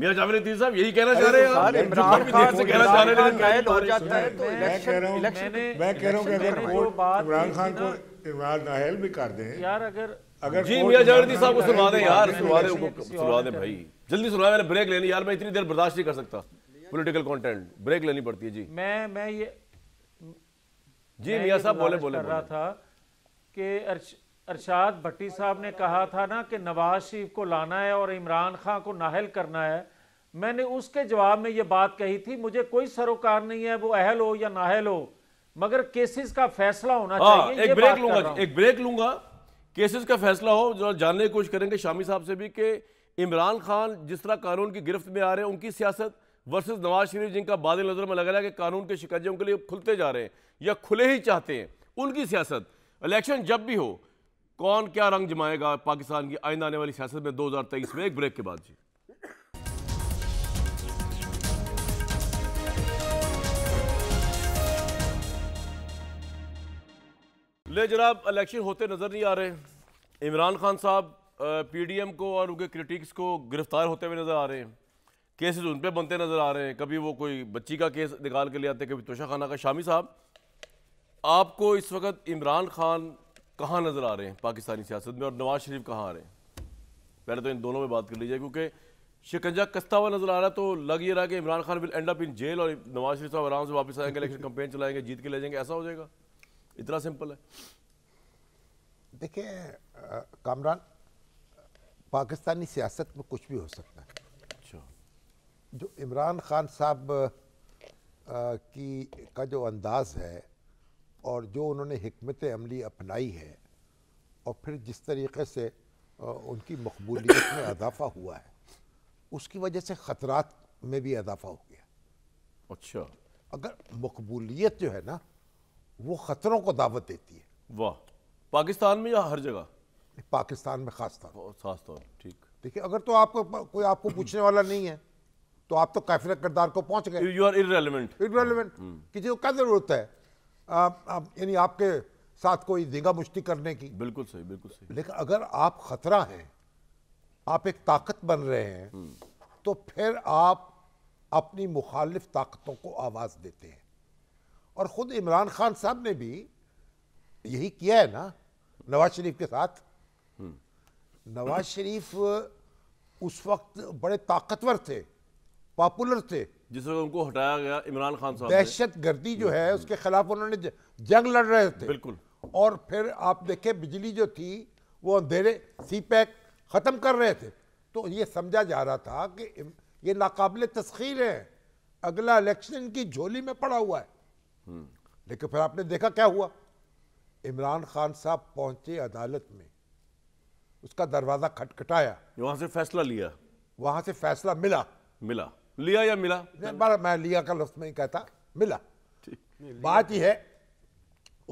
मियां जावेद अतीब साहब यही कहना चाह रहे हैं इमरान खान से कहना चाह रहे हैं कैद हो जाता है तो इलेक्शन मैं कह रहा हूं कि अगर इमरान खान को इमरान नाहल भी कर दें यार अगर अगर जी मियां जावेद अतीब साहब को सुनवा दें यार सुनवा दें सुनवा दें भाई जल्दी सुना मैंने ब्रेक लेनी यार मैं इतनी देर बर्दाश्त नहीं कर सकता पॉलिटिकल कंटेंट ब्रेक लेनी पड़ती है जी मैं मैं ये जी मियां साहब बोले बोले कर रहा था कि अरशाद भट्टी साहब ने कहा था ना कि नवाज शरीफ को लाना है और इमरान खां को नाहल करना है मैंने उसके जवाब में ये बात कही थी मुझे कोई सरोकार नहीं है वो अहल हो या नाहल हो मगर केसेस का फैसला होना आ, हाँ, चाहिए एक ब्रेक लूंगा एक ब्रेक लूंगा केसेस का फैसला हो जो जानने की कोशिश करेंगे शामी साहब से भी कि इमरान खान जिस तरह कानून की गिरफ्त में आ रहे हैं उनकी सियासत वर्सेज नवाज शरीफ जिनका बाद नज़र में लग रहा है कि कानून के शिकंजे उनके लिए खुलते जा रहे हैं या खुले ही चाहते हैं उनकी सियासत इलेक्शन जब भी हो कौन क्या रंग जमाएगा पाकिस्तान की आइंदा आने वाली सियासत में 2023 में एक ब्रेक के बाद जी ले जनाब इलेक्शन होते नज़र नहीं आ रहे इमरान खान साहब पीडीएम को और उनके क्रिटिक्स को गिरफ्तार होते हुए नज़र आ रहे हैं केसेस उन पर बनते नज़र आ रहे हैं कभी वो कोई बच्ची का केस निकाल के ले आते कभी तोशा खाना का शामी साहब आपको इस वक्त इमरान खान कहाँ नज़र आ रहे हैं पाकिस्तानी सियासत में और नवाज शरीफ कहाँ आ रहे हैं पहले तो इन दोनों में बात कर लीजिए क्योंकि शिकंजा कस्ता हुआ नजर आ रहा है तो लग ये रहा कि Imran Khan will end up in jail और नवाज शरीफ साहब आराम से वापस आएंगे इलेक्शन कंपेन चलाएंगे जीत के ले जाएंगे ऐसा हो जाएगा इतना सिंपल है देखिए कामरान पाकिस्तानी सियासत में कुछ भी हो सकता है अच्छा जो इमरान खान साहब की का जो अंदाज है और जो उन्होंने हमत अमली अपनाई है और फिर जिस तरीके से उनकी मकबूलियत में इजाफा हुआ है उसकी वजह से ख़तरात में भी इजाफा हो गया अच्छा अगर मकबूलियत जो है ना वो ख़तरों को दावत देती है वाह पाकिस्तान में या हर जगह पाकिस्तान में खास तौर खास तौर ठीक देखिए अगर तो आपको कोई आपको पूछने वाला नहीं है तो आप तो काफिल करदार को पहुंच गए यू आर इरेलीवेंट इरेलीवेंट किसी को क्या जरूरत है यानी आपके साथ कोई दिगा मुश्ती करने की बिल्कुल सही बिल्कुल सही लेकिन अगर आप खतरा हैं आप एक ताकत बन रहे हैं हम्म। तो फिर आप अपनी मुखालिफ ताकतों को आवाज़ देते हैं और ख़ुद इमरान खान साहब ने भी यही किया है ना नवाज शरीफ के साथ हम्म। नवाज शरीफ उस वक्त बड़े ताकतवर थे पॉपुलर थे जिस वक्त उनको हटाया गया इमरान खान साहब दहशत गर्दी जो है उसके खिलाफ उन्होंने जंग लड़ रहे थे बिल्कुल और फिर आप देखे बिजली जो थी वो अंधेरे सी पैक ख़त्म कर रहे थे तो ये समझा जा रहा था कि ये नाकबिल तस्खीर है अगला इलेक्शन की झोली में पड़ा हुआ है लेकिन फिर आपने देखा क्या हुआ इमरान खान साहब पहुंचे अदालत में उसका दरवाज़ा खटखटाया वहां से फैसला लिया वहां से फैसला मिला मिला लिया या मिला नहीं मैं लिया का लफ्ज नहीं कहता मिला बात यह है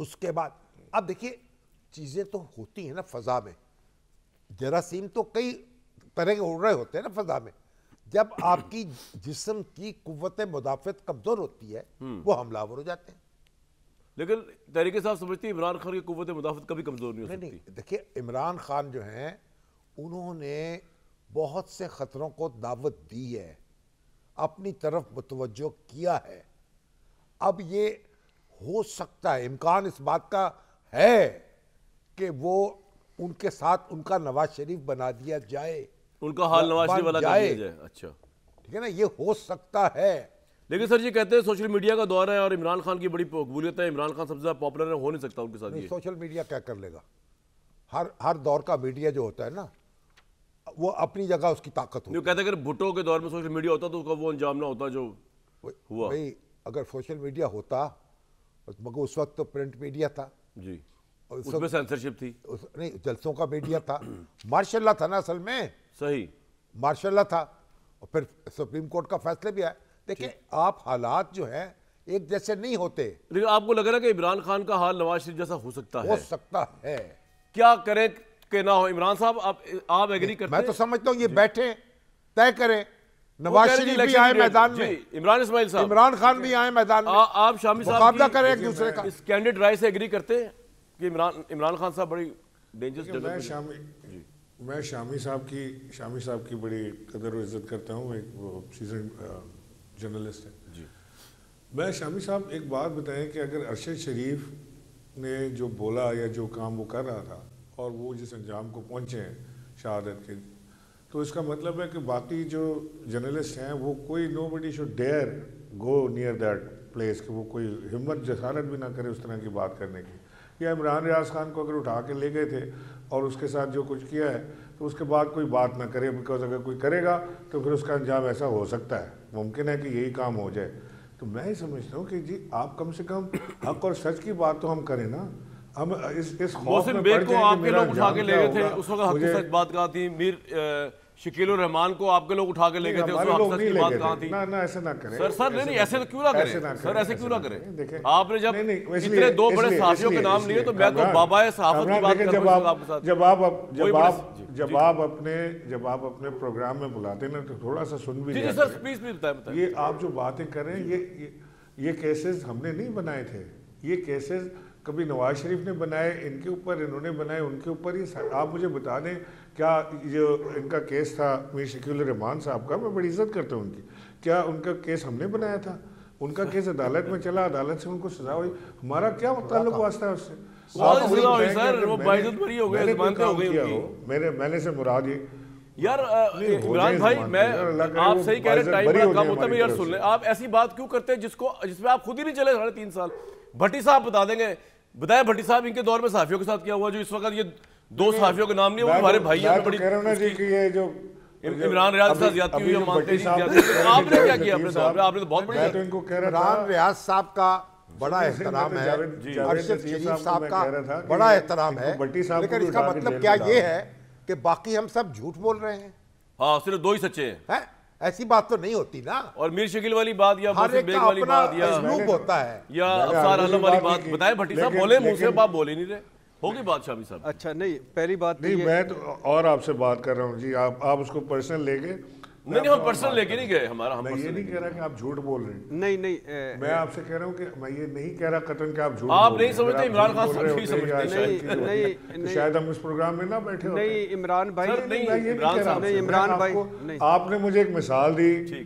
उसके बाद अब देखिए चीज़ें तो होती हैं ना फजा में जरासीम तो कई तरह के उड़ रहे होते हैं ना फजा में जब आपकी जिसम की कुत मुदाफत कमज़ोर होती है हम्म। वो हमलावर हो जाते हैं लेकिन तरीके साहब समझते इमरान खान की कुत मुदाफत कभी कमज़ोर नहीं होती नहीं, देखिए इमरान खान जो हैं उन्होंने बहुत से ख़तरों को दावत दी है अपनी तरफ मुतवजो किया है अब ये हो सकता है इम्कान इस बात का है कि वो उनके साथ उनका नवाज शरीफ बना दिया जाए उनका हाल नवाज शरीफ वाला जाए।, जाए अच्छा ठीक है ना ये हो सकता है लेकिन सर ये कहते हैं सोशल मीडिया का दौर है और इमरान खान की बड़ी कबूलियत है इमरान खान सबसे ज्यादा पॉपुलर है हो नहीं सकता उनके साथ सोशल मीडिया क्या कर लेगा हर हर दौर का मीडिया जो होता है ना वो अपनी जगह उसकी ताकत होती कहते अगर भुटो के दौर में सोशल मीडिया होता तो उसका वो अंजाम ना होता जो हुआ भाई अगर सोशल मीडिया होता मगर उस वक्त तो प्रिंट मीडिया था जी उसमें सेंसरशिप थी उस, नहीं जलसों का मीडिया था [CLEARS THROAT] मार्शाला था ना असल में सही मार्शाला था और फिर सुप्रीम कोर्ट का फैसले भी आया देखिए आप हालात जो है एक जैसे नहीं होते लेकिन आपको लग रहा है कि इमरान खान का हाल नवाज शरीफ जैसा हो सकता है हो सकता है क्या करें के ना हो इमरान साहब आप आप एग्री करते मैं तो समझता हूँ ये बैठे तय करें नवाज शरीफ भी आए मैदान में इमरान इसमाइल साहब इमरान खान भी आए मैदान में आप शामी साहब मुकाबला करें एक दूसरे का इस कैंडिडेट राय से एग्री करते हैं कि इमरान इमरान खान साहब बड़ी डेंजरस जगह मैं शामी मैं शामी साहब की शामी साहब की बड़ी कदर और इज्जत करता हूँ एक वो सीजन जर्नलिस्ट है जी मैं शामी साहब एक बात बताएं कि अगर अरशद शरीफ ने जो बोला या जो काम वो कर रहा था और वो जिस अंजाम को पहुँचे हैं शहादत के तो इसका मतलब है कि बाकी जो जर्नलिस्ट हैं वो कोई nobody should dare go near that place कि वो कोई हिम्मत जसारत भी ना करे उस तरह की बात करने की या इमरान रियाज खान को अगर उठा के ले गए थे और उसके साथ जो कुछ किया है तो उसके बाद कोई बात ना करे बिकॉज अगर कोई करेगा तो फिर उसका अंजाम ऐसा हो सकता है मुमकिन है कि यही काम हो जाए तो मैं समझता हूँ कि जी आप कम से कम हक और सच की बात तो हम करें ना हम इस इस बेग को आपके लोग उठा के ले गए थे उस वक्त बात कहा थी मीर शकील रहमान को आपके लोग उठा के ले गए थे बात कहा थी ना ना ऐसे ना करें सर सर नहीं नहीं ऐसे तो क्यों ना करें सर ऐसे क्यों ना करें आपने जब इतने दो बड़े साथियों के नाम लिए तो मैं तो सहाफत की बात आपके साथ जब आप जब आप जब आप अपने जब आप अपने प्रोग्राम में बुलाते ना तो थोड़ा सा सुन भी सर प्लीज प्लीज बताए ये आप जो बातें करें ये ये केसेस हमने नहीं बनाए थे ये केसेस कभी नवाज शरीफ ने बनाए इनके ऊपर इन्होंने बनाए उनके ऊपर ही आप मुझे बता दें क्या जो इनका केस था मीर शकील रहमान साहब का मैं बड़ी इज्जत करता हूँ उनकी क्या उनका केस हमने बनाया था उनका केस अदालत में चला अदालत से उनको सजा हुई हमारा क्या ताल्लुक वास्ता है उससे मैंने मैंने से मुराद ये यार इमरान भाई मैं आप सही कह रहे हैं टाइम बड़ा कम होता है यार सुन ले आप ऐसी बात क्यों करते हैं जिसको जिसमें आप खुद ही नहीं चले साढ़े तीन साल भट्टी साहब बता देंगे बताया भट्टी साहब इनके दौर में साफियों के साथ क्या हुआ जो इस वक्त ये दो साफियों के नाम नहीं लिए हमारे तो- भाई हैं तो बड़ी जो इमरान रियाज के साहब ज्यादा हुई मानते हैं तो आपने क्या किया अपने साहब आपने तो बहुत बड़ी इनको कह रहा इमरान रियाज साहब का बड़ा एहतराम है अरशद शरीफ साहब का बड़ा एहतराम है लेकिन इसका मतलब क्या ये है कि बाकी हम सब झूठ बोल रहे हैं हाँ सिर्फ दो ही सच्चे हैं ऐसी बात तो नहीं होती ना और मीर शकील वाली बात या हर एक वाली बात या होता है या अफसार आलम वाली बात बताएं भट्टी साहब बोले मुंह से बात बोले नहीं रहे होगी बात शामी साहब अच्छा नहीं पहली बात तो नहीं मैं तो और आपसे बात कर रहा हूँ जी आप उसको पर्सनल लेके नहीं नहीं हम पर्सनल लेके नहीं गए हमारा हम मैं ये नहीं कह रहा कि आप झूठ बोल रहे हैं नहीं नहीं मैं आपसे कह रहा हूँ कि मैं ये नहीं कह रहा कतन कि आप झूठ आप नहीं समझते इमरान खान सब नहीं तो समझते तो नहीं शायद हम इस प्रोग्राम में ना बैठे नहीं इमरान भाई नहीं इमरान साहब नहीं इमरान भाई आपने मुझे एक मिसाल दी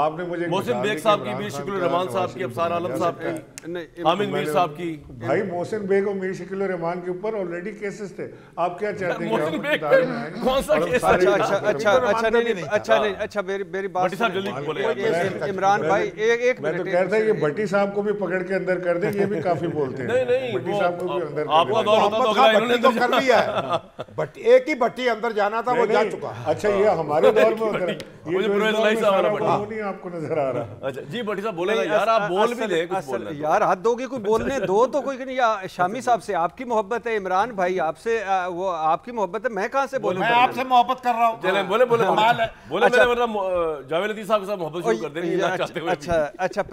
आपने मुझे मोहसिन बेग साहब की भी शुक्र रहमान साहब की अफसार आलम साहब की हाँ, मीर साहब की भाई मोहसिन बेग और मीर शकील रहमान के ऊपर ऑलरेडी केसेस थे आप क्या चाहते हैं कौन सा केस अच्छा अच्छा अच्छा नहीं नहीं अच्छा नहीं हाँ। अच्छा मेरी साहब जल्दी बोले इमरान भाई एक एक मैं तो कह रहा था ये भट्टी साहब को भी पकड़ के अंदर कर दे ये भी काफी [LAUGHS] बोलते हैं नहीं नहीं भट्टी साहब को भी अंदर आपका दौर होता तो इन्होंने तो कर लिया है हाँ। एक ही भट्टी अंदर जाना था वो जा चुका अच्छा ये हमारे [LAUGHS] दौर में होता है मुझे आपको नजर आ रहा अच्छा जी भट्टी साहब यार आप बोल भी ले कुछ बोल यार हाथ दोगे कोई बोलने दो तो कोई नहीं या शामी अच्छा, साहब से आपकी मोहब्बत है इमरान भाई आपसे वो आपकी मोहब्बत है मैं कहाँ से बोलूं मैं आपसे मोहब्बत कर रहा हूँ बोले बोले बोले बोले अच्छा, मतलब जावेद अली साहब के साथ मोहब्बत शुरू कर देनी चाहते हुए अच्छा अच्छा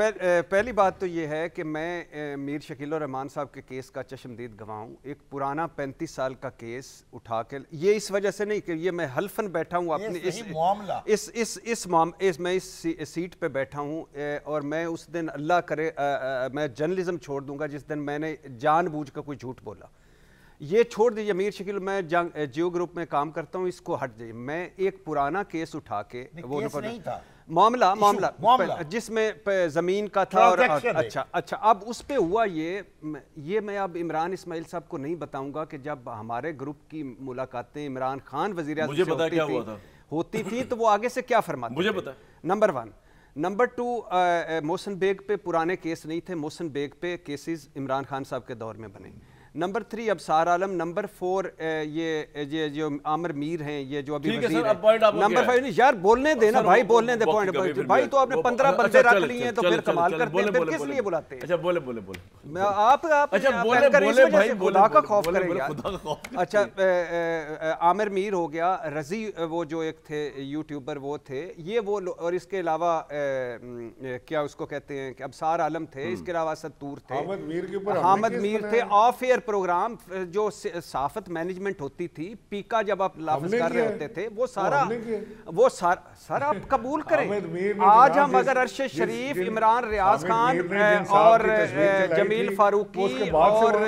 पहली बात तो ये है कि मैं मीर शकील और रहमान साहब के केस का चश्मदीद गवाह हूँ एक पुराना पैंतीस साल का केस उठा के ये इस वजह से नहीं कि ये मैं हल्फन बैठा हूँ अपने इस इस इस इस मैं इस सीट पे बैठा हूँ और मैं उस दिन अल्लाह करे मैं जर्नलिज्म छोड़ दूंगा जिस दिन मैंने जानबूझ कर कोई झूठ बोला ये छोड़ दीजिए अमीर शकील मैं जियो ग्रुप में काम करता हूँ इसको हट दीजिए मैं एक पुराना केस उठा के वो मामला मामला, जिसमें जमीन का था और अच्छा अच्छा अब उस पर हुआ ये ये मैं अब इमरान इसमाइल साहब को नहीं बताऊंगा कि जब हमारे ग्रुप की मुलाकातें इमरान खान वजीर होती थी तो वो आगे से क्या फरमाते मुझे number one number two Mohsin Baig पे पुराने केस नहीं थे मोहसन बेग पे केसेस इमरान खान साहब के दौर में बने नंबर थ्री अब सार आलम नंबर फोर ये ये जो आमर मीर हैं ये जो अभी वजीर है, नंबर फाइव नहीं यार बोलने दे ना भाई बोलने दे पॉइंट भाई तो आपने पंद्रह अच्छा, बंदे रख लिए हैं तो फिर कमाल करते हैं फिर किस लिए बुलाते हैं अच्छा बोले बोले बोले आप आप अच्छा बोले बोले भाई खुदा का खौफ करें [LAUGHS] अच्छा आमिर मीर हो गया रजी वो जो एक थे यूट्यूबर वो थे ये वो और इसके अलावा क्या उसको कहते हैं कि अब सार आलम थे हम्म। इसके अलावा सत्तूर थे हामद मीर के ऊपर हामद मीर थे ऑफ एयर प्रोग्राम जो साफत मैनेजमेंट होती थी पीका जब आप लाफज कर रहे होते थे वो हाँ, सारा वो सर सर आप कबूल करें आज हम अगर अरशद शरीफ इमरान रियाज खान और जमील फारूकी और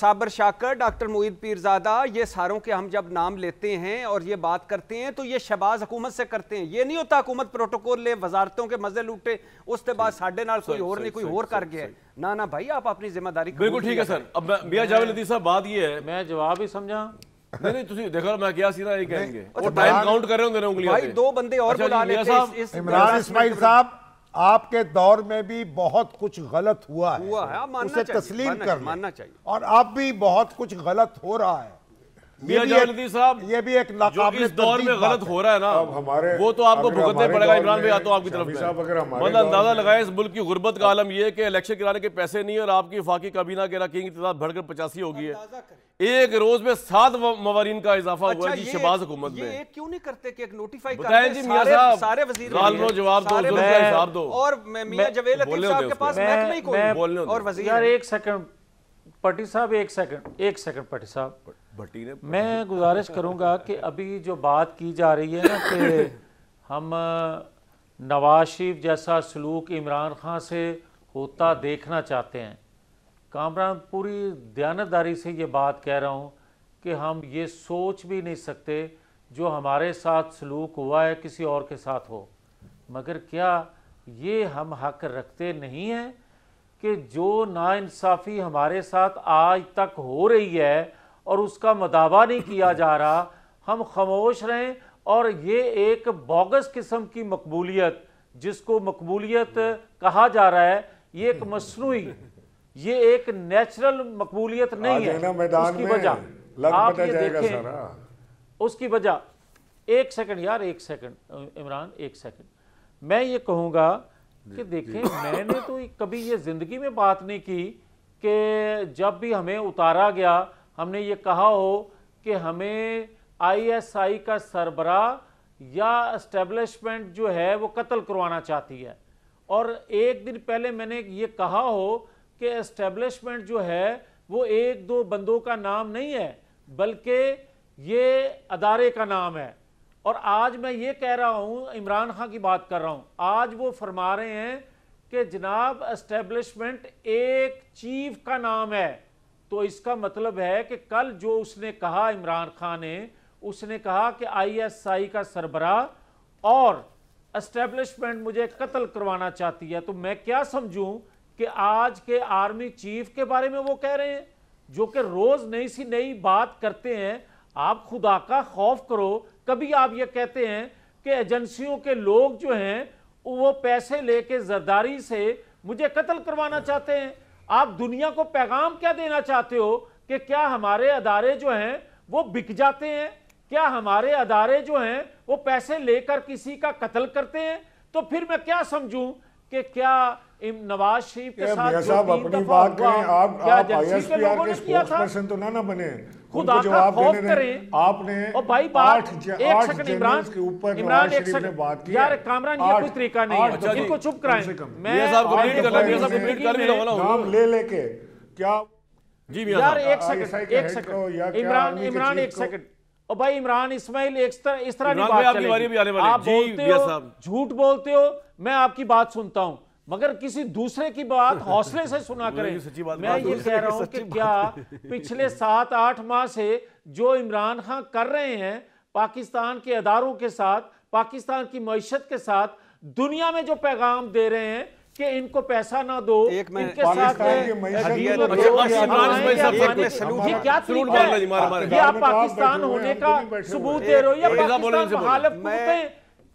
साबर शाकर डॉक्टर मोहिद पीरजादा ये सारों के हम जब नाम लेते हैं और ये बात करते हैं तो ये शहबाज हुकूमत से करते हैं ये नहीं होता हुकूमत प्रोटोकॉल ले वजारतों के मजे लूटे उसके बाद साढ़े नाल कोई और नहीं कोई और कर गया ना ना भाई आप अपनी जिम्मेदारी बिल्कुल ठीक है सर अब ਮੀਆਂ जावेद लतीफ साहब बात ਇਹ है मैं जवाब ही समझा नहीं नहीं ਤੁਸੀਂ ਦੇਖੋ ਮੈਂ कर रहे होंगे उंगलियों भाई दो बंदे और अच्छा, बुला लेते इस इमरान इस्माइल साहब आपके दौर में भी बहुत कुछ गलत हुआ है हुआ है मानना उसे तस्लीम करना मानना चाहिए और अब भी बहुत कुछ गलत हो रहा है ये भी एक जो इस दौर में गलत हो रहा है ना हमारे वो तो आपको भुगतने पड़ेगा इमरान भाई तो आपकी तरफ मतलब अंदाजा लगाए इस मुल्क की गुर्बत का आलम यह कि इलेक्शन कराने के पैसे नहीं और आपकी फाकी काबीना के रकीन की तादाद बढ़कर पचासी होगी है एक रोज में सात मवारीन का इजाफा हुआ है अच्छा, शहबाज हुकूमत में क्यों नहीं करते कि एक नोटिफाई बताएं जी साहब सारे वजीर जवाब दो जवाब दो और जवेल साहब के पास बोलने और वजीर एक सेकंड पटी साहब एक सेकंड एक सेकंड पटी साहब भट्टी ने मैं गुजारिश करूंगा कि अभी जो बात की जा रही है ना कि हम नवाज शरीफ जैसा सलूक इमरान खान से होता देखना चाहते हैं कामरान पूरी दयानतदारी से ये बात कह रहा हूँ कि हम ये सोच भी नहीं सकते जो हमारे साथ सलूक हुआ है किसी और के साथ हो मगर क्या ये हम हक रखते नहीं हैं कि जो नाानसाफ़ी हमारे साथ आज तक हो रही है और उसका मदावा नहीं किया जा रहा हम खामोश रहें और ये एक बोगस किस्म की मकबूलियत जिसको मकबूलियत कहा जा रहा है ये एक मसनू ये एक नेचुरल मकबूलियत नहीं है उसकी वजह आप ये देखें उसकी वजह एक सेकंड यार एक सेकंड इमरान एक सेकंड मैं ये कहूँगा कि देखें मैंने तो कभी ये ज़िंदगी में बात नहीं की कि जब भी हमें उतारा गया हमने ये कहा हो कि हमें आईएसआई का सरबरा या इस्टेबलिशमेंट जो है वो कत्ल करवाना चाहती है और एक दिन पहले मैंने ये कहा हो कि इस्टेब्लिशमेंट जो है वो एक दो बंदों का नाम नहीं है बल्कि ये अदारे का नाम है और आज मैं ये कह रहा हूँ इमरान खान की बात कर रहा हूँ आज वो फरमा रहे हैं कि जनाब इस्टेब्लिशमेंट एक चीफ का नाम है तो इसका मतलब है कि कल जो उसने कहा इमरान खान ने उसने कहा कि आईएसआई का सरबरा और एस्टेब्लिशमेंट मुझे कत्ल करवाना चाहती है तो मैं क्या समझूं कि आज के आर्मी चीफ के बारे में वो कह रहे हैं जो कि रोज नई सी नई बात करते हैं आप खुदा का खौफ करो कभी आप ये कहते हैं कि एजेंसियों के लोग जो हैं वो पैसे लेके जरदारी से मुझे कत्ल करवाना चाहते हैं आप दुनिया को पैगाम क्या देना चाहते हो कि क्या हमारे अदारे जो हैं वो बिक जाते हैं क्या हमारे अदारे जो हैं वो पैसे लेकर किसी का कत्ल करते हैं तो फिर मैं क्या समझूं कि क्या नवाज शरीफ के साथ अपनी बात करें आप आप आईएसपीआर के स्पोक्सपर्सन तो ना ना बने खुद खौफ करें आपने और भाई बात एक सेकंड इमरान के ऊपर इमरान एक सेकंड बात की यार कामरान ये कोई तरीका नहीं है इनको चुप कराएं मैं साहब हूं नाम ले लेके क्या जी यार एक सेकंड एक सेकंड इमरान इमरान एक सेकंड और भाई इमरान इसमाइल इस तरह इस तरह बात आप बोलते हो झूठ बोलते हो मैं आपकी बात सुनता हूं मगर किसी दूसरे की बात हौसले से सुना [LAUGHS] करें मैं ये कह रहा हूं कि क्या पिछले सात आठ माह से जो इमरान खान कर रहे हैं पाकिस्तान के अदारों के साथ पाकिस्तान की मीशत के साथ दुनिया में जो पैगाम दे रहे हैं कि इनको पैसा ना दो एक इनके साथ क्या आप पाकिस्तान होने का सबूत दे रहे हो या पाकिस्तान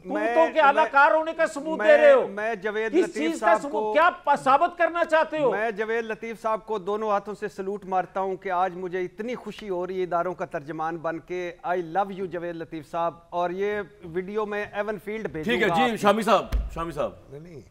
तो के अदाकार होने का सबूत दे रहे हो मैं जवेद लतीफ साहब को क्या साबित करना चाहते हो मैं जवेद लतीफ साहब को दोनों हाथों से सलूट मारता हूं कि आज मुझे इतनी खुशी हो रही है इदारों का तर्जमान बन के I love you Javed Latif साहब और ये वीडियो में एवन फील्ड भेज ठीक है जी शामी साहब शामी साहब नहीं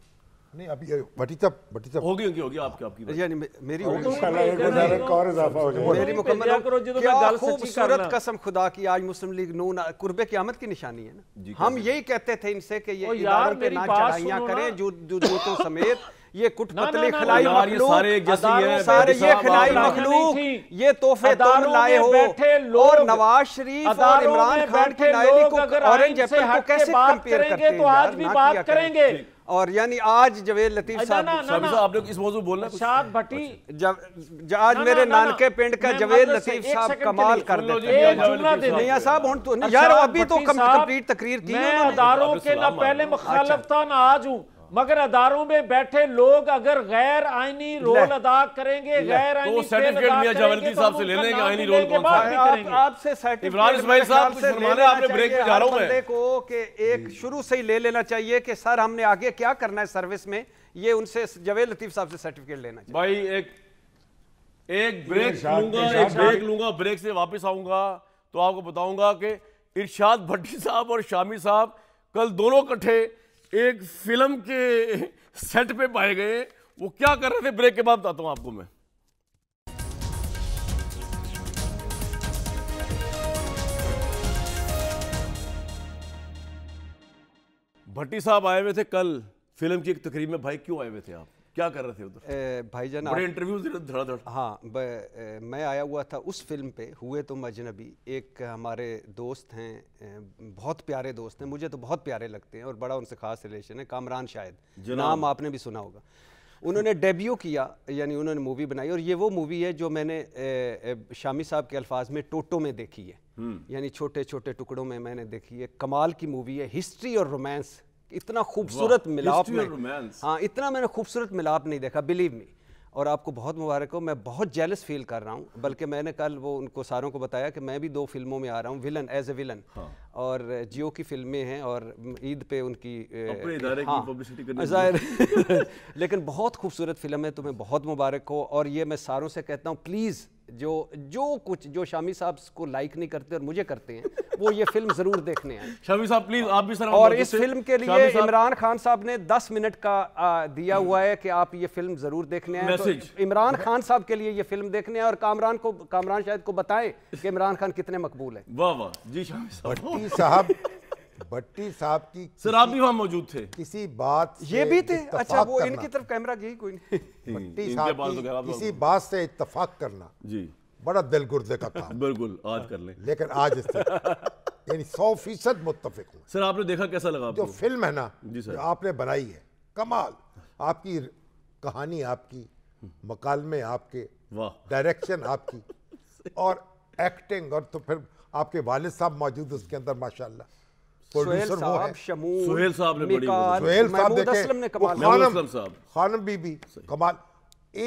नहीं अभी होगी होगी होगी आपकी आपकी अच्छा, यानी मेरी होगी और इजाफा हो जाएगा मेरी मुकम्मल कसम खुदा की आज मुस्लिम लीग नून कुर्बे क़यामत की निशानी है ना हम यही कहते थे इनसे कि ये इदारों पे ना करें समेत ये कुट पतले खिलाई सारे ये खिलाई मखलूक ये तोहफे तुम लाए हो और नवाज शरीफ और इमरान खान की नायली को ऑरेंज एप्पल को कैसे कंपेयर करते हैं तो आज भी बात करेंगे और यानी आज जवेद लतीफ साहब आप लोग इस मौजूद बोल शाद भट्टी आज मेरे नानके पिंड का जवेद लतीफ साहब कमाल कर साहब यार तो- अच्छा, अभी तो कंप्लीट तकरीर की मैं के ना पहले मुखालफ अच्छा। था ना आज मगर अदारों में बैठे लोग अगर गैर आईनी रोल अदा करेंगे गैर आईनी तो सर्टिफिकेट मियां जवलदी साहब से ले लेंगे आईनी रोल कौन सा है आपसे इमरान इस्माइल साहब कुछ फरमाना आपने ब्रेक जा रहा हूं मैं कि एक शुरू से ही ले लेना चाहिए कि सर हमने आगे क्या करना है सर्विस में ये उनसे जवेद लतीफ साहब से सर्टिफिकेट लेना चाहिए भाई एक एक ब्रेक लूंगा एक ब्रेक लूंगा ब्रेक से वापस आऊंगा तो आपको बताऊंगा कि इरशाद भट्टी साहब और शामी साहब कल दोनों इकट्ठे एक फिल्म के सेट पे पाए गए वो क्या कर रहे थे ब्रेक के बाद बताता हूं आपको मैं भट्टी साहब आए हुए थे कल फिल्म की एक तकरीब में भाई क्यों आए हुए थे आप क्या कर रहे थे उधर जान बड़े धड़ा धड़ हाँ मैं आया हुआ था उस फिल्म पे हुए तो अजनबी एक हमारे दोस्त हैं बहुत प्यारे दोस्त हैं मुझे तो बहुत प्यारे लगते हैं और बड़ा उनसे खास रिलेशन है कामरान शायद नाम आपने भी सुना होगा उन्होंने डेब्यू किया यानी उन्होंने मूवी बनाई और ये वो मूवी है जो मैंने शामी साहब के अल्फाज में टोटो में देखी है हम्म। यानी छोटे छोटे टुकड़ों में मैंने देखी है कमाल की मूवी है हिस्ट्री और रोमांस इतना खूबसूरत मिलाप में हाँ इतना मैंने खूबसूरत मिलाप नहीं देखा बिलीव मी और आपको बहुत मुबारक हो मैं बहुत जेलस फील कर रहा हूँ बल्कि मैंने कल वो उनको सारों को बताया कि मैं भी दो फिल्मों में आ रहा हूँ विलन एज ए विलन और जियो की फिल्में हैं और ईद पे उनकी अपने इदारे हाँ, की पब्लिसिटी [LAUGHS] लेकिन बहुत खूबसूरत फिल्म है तुम्हें बहुत मुबारक हो और ये मैं सारों से कहता हूँ प्लीज़ जो जो कुछ जो शामी साहब को लाइक नहीं करते और मुझे करते हैं वो ये फिल्म जरूर देखने हैं शामी साहब प्लीज आप भी सर और इस फिल्म के लिए इमरान खान साहब ने 10 मिनट का आ, दिया हुआ है कि आप ये फिल्म जरूर देखने हैं तो इमरान खान साहब के लिए ये फिल्म देखने हैं और कामरान को कामरान शायद को बताएं कि इमरान खान कितने मकबूल है वाह वाह जी शामी साहब भट्टी साहब की सर आप भी वहां मौजूद थे किसी बात से ये भी थे अच्छा वो इनकी तरफ कैमरा गई कोई नहीं [LAUGHS] भट्टी साहब तो किसी बात से इतफाक करना जी बड़ा दिल गुर्दे का काम [LAUGHS] बिल्कुल आज कर ले। लेकिन आज [LAUGHS] यानी सौ फीसद मुतफिक हूँ सर आपने देखा कैसा लगा जो फिल्म है ना जी सर आपने बनाई है कमाल आपकी कहानी आपकी मकालमे आपके वाह डायरेक्शन आपकी और एक्टिंग और तो फिर आपके वालिद साहब मौजूद उसके अंदर माशाल्लाह प्रोड्यूसर वो है सुहेल साहब ने बड़ी सुहेल साहब देखे खानम साहब खानम बीबी कमाल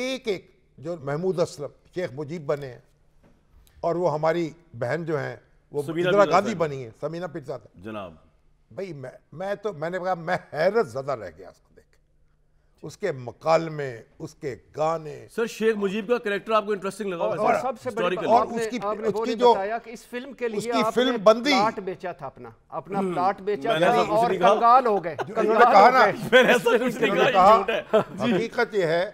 एक एक जो महमूद असलम शेख मुजीब बने हैं और वो हमारी बहन जो है वो इंदिरा गांधी बनी है समीना पिरजादा जनाब भाई मैं मैं तो मैंने कहा मैं हैरत ज़्यादा रह गया उसके मकाल में उसके गाने सर शेख मुजीब का कैरेक्टर आपको इंटरेस्टिंग लगा और, और सबसे बड़ी और आपने, उसकी आपने उसकी जो बताया कि इस फिल्म के लिए उसकी फिल्म बंदी प्लाट बेचा था अपना अपना प्लाट हम्म। बेचा था और कंगाल हो गए कहा ना मैंने ऐसा कुछ नहीं कहा हकीकत यह है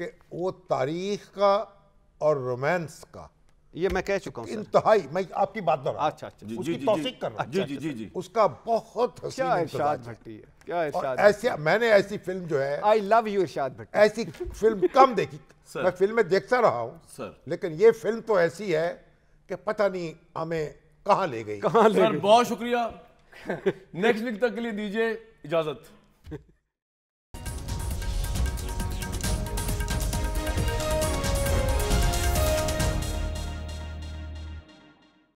कि वो तारीख का और रोमांस का ये मैं कह चुका हूँ इंतहाई मैं आपकी बात दोहरा अच्छा अच्छा उसकी जी, कर रहा हूँ अच्छा, जी अच्छा, जी जी जी उसका बहुत क्या इरशाद भट्टी है क्या इरशाद ऐसी मैंने ऐसी फिल्म जो है आई लव यू इरशाद भट्टी ऐसी फिल्म कम देखी मैं फिल्में देखता रहा हूँ लेकिन ये फिल्म तो ऐसी है कि पता नहीं हमें कहाँ ले गई कहाँ ले बहुत शुक्रिया नेक्स्ट [LAUGHS] वीक तक के लिए दीजिए इजाजत